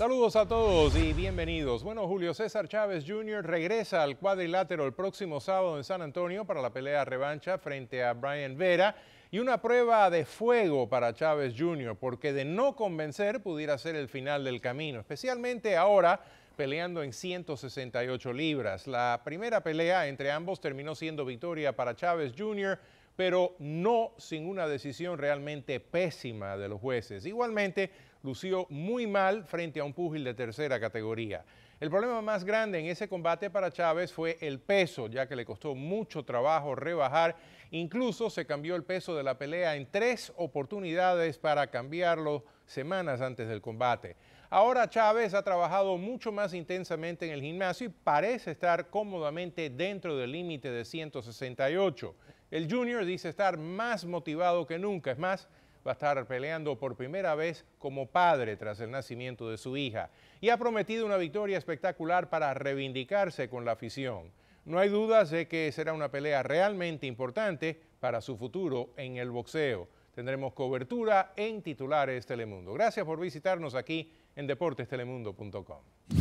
Saludos a todos y bienvenidos. Bueno, Julio César Chávez Jr. regresa al cuadrilátero el próximo sábado en San Antonio para la pelea revancha frente a Brian Vera y una prueba de fuego para Chávez Jr., porque de no convencer pudiera ser el final del camino, especialmente ahora peleando en 168 libras. La primera pelea entre ambos terminó siendo victoria para Chávez Jr., pero no sin una decisión realmente pésima de los jueces. Igualmente, lució muy mal frente a un púgil de tercera categoría. El problema más grande en ese combate para Chávez fue el peso, ya que le costó mucho trabajo rebajar. Incluso se cambió el peso de la pelea en tres oportunidades para cambiarlo semanas antes del combate. Ahora Chávez ha trabajado mucho más intensamente en el gimnasio y parece estar cómodamente dentro del límite de 168. El junior dice estar más motivado que nunca. Es más, va a estar peleando por primera vez como padre tras el nacimiento de su hija y ha prometido una victoria espectacular para reivindicarse con la afición. No hay dudas de que será una pelea realmente importante para su futuro en el boxeo. Tendremos cobertura en titulares Telemundo. Gracias por visitarnos aquí en deportestelemundo.com.